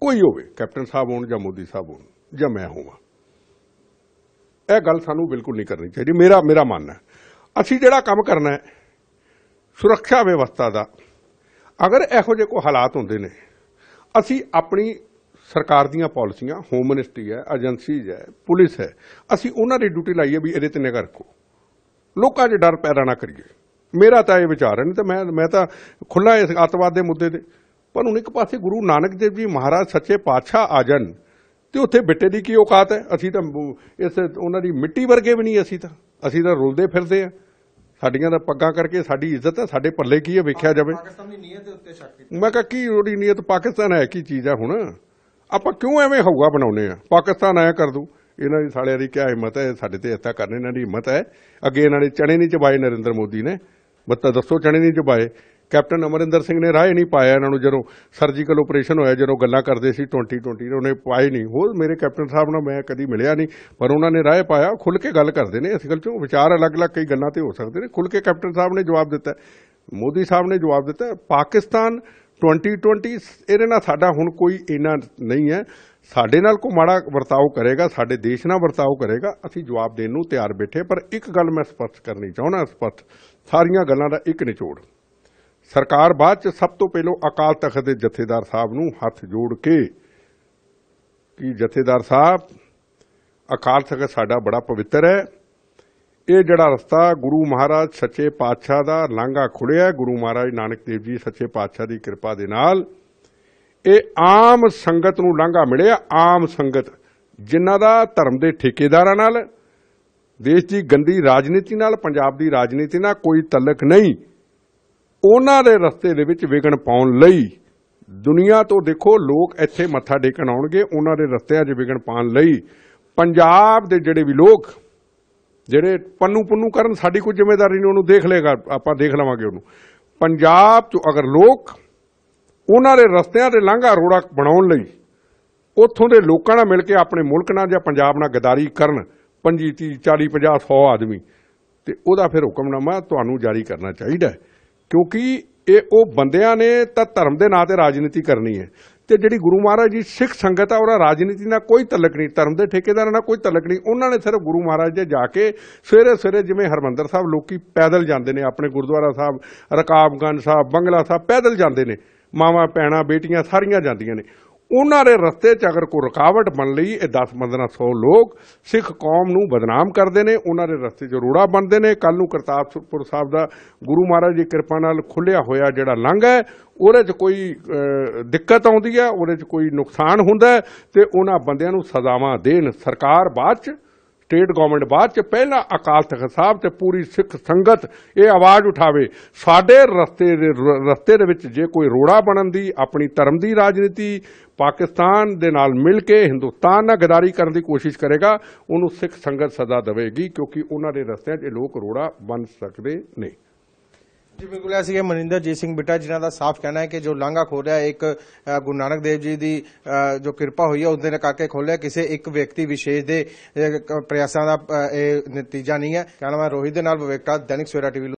ਕੋਈ ਹੋਵੇ ਕੈਪਟਨ ਸਾਹਿਬ ਹੋਣ ਜਾਂ ਮੋਦੀ ਸਾਹਿਬ ਹੋਣ ਜਾਂ ਮੈਂ ਹੋਵਾਂ ਇਹ ਗੱਲ ਸਾਨੂੰ ਬਿਲਕੁਲ ਨਹੀਂ ਕਰਨੀ ਚਾਹੀਦੀ ਮੇਰਾ ਮੇਰਾ ਹੈ ਅਸੀਂ ਜਿਹੜਾ ਕੰਮ ਕਰਨਾ ਹੈ ਸੁਰੱਖਿਆ ਵਿਵਸਥਾ ਦਾ ਅਗਰ ਇਹੋ ਜਿਹੇ ਕੋ ਹਾਲਾਤ ਹੁੰਦੇ ਨੇ ਅਸੀਂ ਆਪਣੀ ਸਰਕਾਰ ਦੀਆਂ ਪਾਲਿਸੀਆਂ ਹੋਮ ਮਿਨਿਸਟਰੀ ਹੈ ਏਜੰਸੀ ਹੈ ਪੁਲਿਸ ਹੈ ਅਸੀਂ ਉਹਨਾਂ ਦੀ ਡਿਊਟੀ ਲਾਈਏ ਵੀ ਇਹਦੇ ਤੇ ਨਿਗਰ ਰੱਖੋ ਲੋਕਾਂ 'ਚ ਡਰ ਪੈਦਾ ਨਾ ਕਰੀਏ ਮੇਰਾ ਤਾਂ ਇਹ ਵਿਚਾਰ ਹੈ ਨਹੀਂ ਤਾਂ ਮੈਂ ਮੈਂ ਤਾਂ ਖੁੱਲਾ ਇਸ ਅਤਵਾਦ ਦੇ ਮੁੱਦੇ ਤੇ ਪਰ ਹੁਣ ਇੱਕ ਪਾਸੇ ਗੁਰੂ ਨਾਨਕ ਦੇਵ ਜੀ ਮਹਾਰਾਜ ਸੱਚੇ ਪਾਤਸ਼ਾਹ ਆਜਨ ਤੇ ਉੱਥੇ ਬਿੱਟੇ ਦੀ ਕੀ ਔਕਾਤ ਹੈ ਅਸੀਂ ਤਾਂ ਇਸ ਉਹਨਾਂ ਦੀ ਮਿੱਟੀ ਵਰਗੇ ਵੀ ਨਹੀਂ ਅਸੀਂ ਤਾਂ ਅਸੀਂ ਤਾਂ ਰੁਲਦੇ ਫਿਰਦੇ ਆ ਸਾਡੀਆਂ ਦਾ ਪੱਗਾਂ ਕਰਕੇ ਸਾਡੀ ਇੱਜ਼ਤ ਹੈ ਸਾਡੇ ਪੱਲੇ ਕੀ ਹੈ ਵੇਖਿਆ ਜਾਵੇ ਪਾਕਿਸਤਾਨ ਦੀ ਨੀਅਤ ਉੱਤੇ ਸ਼ੱਕ ਕੀਤਾ ਮੈਂ ਕਿਹਾ ਕੀ ਉਹਦੀ ਨੀਅਤ ਪਾਕਿਸਤਾਨ ਹੈ ਕੀ ਚੀਜ਼ ਹੈ ਹੁਣ ਆਪਾਂ ਕਿਉਂ ਐਵੇਂ ਹਊਗਾ ਬਣਾਉਨੇ ਆ ਪਾਕਿਸਤਾਨ ਆਇਆ ਕਰ ਦੂ ਇਹਨਾਂ ਦੀ ਸਾਲਿਆਂ ਦੀ ਕਿਆ ਹਿੰਮਤ ਹੈ ਸਾਡੇ ਤੇ ਇੱਥਾ ਕਰਨ ਇਹਨਾਂ ਦੀ ਹਿੰਮਤ ਹੈ ਅੱਗੇ ਇਹਨਾਂ ਨੇ ਚਣੇ ਨਹੀਂ ਚਬਾਏ ਨਰਿੰਦਰ ਮੋਦੀ ਨੇ ਬੱਤਾ ਦੱਸੋ ਚਣੇ ਨਹੀਂ ਚਬਾਏ ਕੈਪਟਨ ਅਮਰਿੰਦਰ ਸਿੰਘ ਨੇ ਰਾਹ ਨਹੀਂ ਪਾਇਆ ਇਹਨਾਂ ਨੂੰ ਜਦੋਂ ਸਰਜੀਕਲ ਆਪਰੇਸ਼ਨ ਹੋਇਆ ਜਦੋਂ ਗੱਲਾਂ ਕਰਦੇ ਸੀ 2020 ਉਹਨੇ ਪਾਏ ਨਹੀਂ ਹੋਰ ਮੇਰੇ ਕੈਪਟਨ ਸਾਹਿਬ ਨਾਲ ਮੈਂ ਕਦੀ ਮਿਲਿਆ ਨਹੀਂ ਪਰ ਉਹਨਾਂ ਨੇ ਰਾਹ ਪਾਇਆ ਖੁੱਲ ਕੇ ਗੱਲ ਕਰਦੇ ਨੇ ਅਸਲ ਚੋਂ ਵਿਚਾਰ ਅਲੱਗ-ਅਲੱਗ ਕਈ ਗੱਲਾਂ ਤੇ ਹੋ ਸਕਦੇ ਨੇ ਖੁੱਲ ਕੇ ਕੈਪਟਨ ਸਾਹਿਬ ਨੇ ਜਵਾਬ ਦਿੱਤਾ ਮੋਦੀ ਸਾਹਿਬ ਨੇ ਜਵਾਬ ਦਿੱਤਾ ਪਾਕਿਸਤਾਨ 2020 ਇਹਦੇ ਨਾਲ ਸਾਡਾ ਹੁਣ ਕੋਈ ਇਹਨਾਂ ਨਹੀਂ ਹੈ ਸਾਡੇ ਨਾਲ ਕੋ ਮਾੜਾ ਵਰਤਾਓ ਕਰੇਗਾ ਸਾਡੇ ਦੇਸ਼ ਨਾਲ ਵਰਤਾਓ ਕਰੇਗਾ ਅਸੀਂ ਜਵਾਬ ਦੇਣ ਨੂੰ ਤਿਆਰ ਬੈਠੇ ਪਰ ਇੱਕ ਗੱਲ ਮੈਂ ਸਪਸ਼ਟ ਕਰਨੀ ਚਾਹਣਾ ਸਪਸ਼ਟ ਸਾਰੀਆਂ ਗੱਲਾਂ ਦਾ ਇੱਕ ਨਿਚੋੜ ਸਰਕਾਰ ਬਾਅਦ ਚ ਸਭ ਤੋਂ ਪਹਿਲਾਂ ਅਕਾਲ ਤਖਤ ਦੇ ਜਥੇਦਾਰ ਸਾਹਿਬ ਨੂੰ ਹੱਥ ਜੋੜ ਕੇ ਕਿ ਜਥੇਦਾਰ ਸਾਹਿਬ ਅਕਾਲ ਤਖਤ ਸਾਡਾ ਬੜਾ ਪਵਿੱਤਰ ਹੈ ਇਹ ਜਿਹੜਾ ਰਸਤਾ ਗੁਰੂ ਮਹਾਰਾਜ ਸੱਚੇ ਪਾਤਸ਼ਾਹ ਦਾ ਲਾਂਘਾ ਖੁੜਿਆ ਗੁਰੂ ਮਹਾਰਾਜ ਨਾਨਕ ਦੇਵ ਜੀ ਸੱਚੇ ਪਾਤਸ਼ਾਹ ਦੀ ਕਿਰਪਾ ਦੇ ਨਾਲ ਇਹ ਆਮ ਸੰਗਤ ਨੂੰ ਲਾਂਘਾ ਮਿਲਿਆ ਆਮ ਸੰਗਤ ਜਿਨ੍ਹਾਂ ਦਾ ਧਰਮ ਦੇ ਠੇਕੇਦਾਰਾਂ ਨਾਲ ਦੇਸ਼ ਦੀ ਗੰਦੀ ਰਾਜਨੀਤੀ ਨਾਲ ਪੰਜਾਬ ਦੀ ਰਾਜਨੀਤੀ ਨਾਲ ਕੋਈ ਤਲਕ ਨਹੀਂ ਉਹਨਾਂ ਦੇ ਰਸਤੇ ਦੇ ਵਿੱਚ ਵਿਗਣ ਪਾਉਣ ਲਈ ਦੁਨੀਆ ਤੋਂ ਦੇਖੋ ਲੋਕ ਇੱਥੇ ਮੱਥਾ ਟੇਕਣ ਆਉਣਗੇ ਉਹਨਾਂ ਦੇ ਰਸਤਿਆਂ 'ਚ ਵਿਗਣ ਪਾਉਣ ਲਈ ਪੰਜਾਬ ਦੇ ਜਿਹੜੇ ਵੀ ਲੋਕ ਜਿਹੜੇ ਪੰਨੂ ਪੰਨੂ ਕਰਨ ਸਾਡੀ ਕੋਈ ਜ਼ਿੰਮੇਵਾਰੀ ਨਹੀਂ ਉਹਨੂੰ ਦੇਖ ਲੇਗਾ ਆਪਾਂ ਦੇਖ ਲਵਾਂਗੇ ਉਹਨੂੰ ਪੰਜਾਬ ਤੋਂ ਅਗਰ ਲੋਕ ਉਹਨਾਂ ਦੇ ਰਸਤਿਆਂ ਤੇ ਲਾਂਘਾ ਰੋੜਾ ਬਣਾਉਣ ਲਈ ਉੱਥੋਂ ਦੇ ਲੋਕਾਂ ਨਾਲ ਮਿਲ ਕੇ ਆਪਣੇ ਮੁਲਕ ਨਾਲ ਜਾਂ ਪੰਜਾਬ ਨਾਲ ਗਦਾਰੀ ਕਰਨ 25 30 40 50 100 ਆਦਮੀ ਤੇ ਉਹਦਾ ਫਿਰ ਹੁਕਮਨਾਮਾ ਤੁਹਾਨੂੰ ਜਾਰੀ ਕਰਨਾ ਚਾਹੀਦਾ ਹੈ ਕਿਉਂਕਿ ਇਹ ਉਹ ਬੰਦਿਆਂ ਨੇ ਤਾਂ ਧਰਮ ਦੇ ਨਾਂ ਤੇ ਰਾਜਨੀਤੀ ਕਰਨੀ ਹੈ ਤੇ ਜਿਹੜੀ ਗੁਰੂ ਮਹਾਰਾਜ ਜੀ ਸਿੱਖ ਸੰਗਤ ਆ ਉਹਨਾਂ ਰਾਜਨੀਤੀ ਨਾਲ ਕੋਈ ਤਲਕ ਨਹੀਂ ਧਰਮ ਦੇ ਠੇਕੇਦਾਰਾਂ ਨਾਲ ਕੋਈ ਤਲਕ ਨਹੀਂ ਉਹਨਾਂ ਨੇ ਸਿਰਫ ਗੁਰੂ ਮਹਾਰਾਜ ਦੇ ਜਾ ਕੇ ਸਵੇਰੇ ਸਵੇਰੇ ਜਿਵੇਂ ਹਰਮੰਦਰ ਸਾਹਿਬ ਲੋਕੀ ਪੈਦਲ ਜਾਂਦੇ ਨੇ ਆਪਣੇ ਗੁਰਦੁਆਰਾ ਸਾਹਿਬ ਰਕਾਬਗੰਜ ਸਾਹਿਬ ਬੰਗਲਾ ਸਾਹਿਬ ਪੈਦਲ ਜਾਂਦੇ ਨੇ ਮਾਵਾ ਪੈਣਾ ਬੇਟੀਆਂ ਸਾਰੀਆਂ ਜਾਂਦੀਆਂ ਨੇ ਉਹਨਾਂ ਦੇ ਰਸਤੇ 'ਚ ਅਗਰ ਕੋਈ ਰੁਕਾਵਟ ਬਣ ਲਈ ਇਹ 10 ਮੰਦਨਾ 100 ਲੋਕ ਸਿੱਖ ਕੌਮ ਨੂੰ ਬਦਨਾਮ ਕਰਦੇ ਨੇ ਉਹਨਾਂ ਦੇ ਰਸਤੇ 'ਚ ਰੋੜਾ ਬਣਦੇ ਨੇ ਕੱਲ ਨੂੰ ਕਰਤਾਰਪੁਰ ਸਾਹਿਬ ਦਾ ਗੁਰੂ ਮਹਾਰਾਜ ਦੀ ਕਿਰਪਾ ਨਾਲ ਖੁੱਲਿਆ ਹੋਇਆ ਜਿਹੜਾ ਲੰਘ ਹੈ ਉਹਦੇ 'ਚ ਕੋਈ ਦਿੱਕਤ ਆਉਂਦੀ ਹੈ ਉਹਦੇ 'ਚ ਕੋਈ ਨੁਕਸਾਨ ਹੁੰਦਾ ਤੇ ਉਹਨਾਂ ਬੰਦਿਆਂ ਨੂੰ ਸਜ਼ਾਵਾਂ ਦੇਣ ਸਰਕਾਰ ਬਾਅਦ 'ਚ ਸਟੇਟ ਗਵਰਨਮੈਂਟ ਬਾਅਦ ਚ ਪਹਿਲਾ ਅਕਾਲ ਤਖਤ ਸਾਹਿਬ ਤੇ ਪੂਰੀ ਸਿੱਖ ਸੰਗਤ ਇਹ ਆਵਾਜ਼ ਉਠਾਵੇ ਸਾਡੇ ਰਸਤੇ ਦੇ ਰਸਤੇ ਦੇ ਵਿੱਚ ਜੇ ਕੋਈ ਰੋੜਾ ਬਣਨ ਦੀ ਆਪਣੀ ਧਰਮ ਦੀ ਰਾਜਨੀਤੀ ਪਾਕਿਸਤਾਨ ਦੇ ਨਾਲ ਮਿਲ ਕੇ ਹਿੰਦੁਸਤਾਨ ਨਾਲ ਗਦਾਰੀ ਕਰਨ ਦੀ ਕੋਸ਼ਿਸ਼ ਕਰੇਗਾ ਉਹਨੂੰ ਸਿੱਖ ਸੰਗਤ ਸਦਾ ਦੇਵੇਗੀ ਕਿਉਂਕਿ ਉਹਨਾਂ ਦੇ ਰਸਤਿਆਂ 'ਚ ਲੋਕ ਰੋੜਾ ਬਣ ਸਕਦੇ ਨਹੀਂ ਜੀ ਬਿਲਕੁਲ ਐਸੀ ਹੈ ਜੀ ਸਿੰਘ ਬਿੱਟਾ ਜਿਨ੍ਹਾਂ ਦਾ ਸਾਫ਼ ਕਹਿਣਾ ਹੈ ਕਿ ਜੋ ਲਾਂਗਾ ਖੋਲਿਆ ਇੱਕ ਗੁਰੂ ਨਾਨਕ ਦੇਵ ਜੀ ਦੀ ਜੋ ਕਿਰਪਾ ਹੋਈ ਹੈ ਉਸ ਦੇ ਕਾਕੇ ਖੋਲਿਆ ਕਿਸੇ ਇੱਕ ਵਿਅਕਤੀ ਵਿਸ਼ੇਸ਼ ਦੇ ਪ੍ਰਯਾਸਾਂ ਦਾ ਇਹ ਨਤੀਜਾ ਨਹੀਂ ਹੈ ਕਹਿਣਾ ਮੈਂ ਰੋਹਿਤ ਦੇ ਨਾਲ ਵਿਵੇਕਤਾ ਦੈਨਿਕ ਸਵੇਰਾ ਟੀਵੀ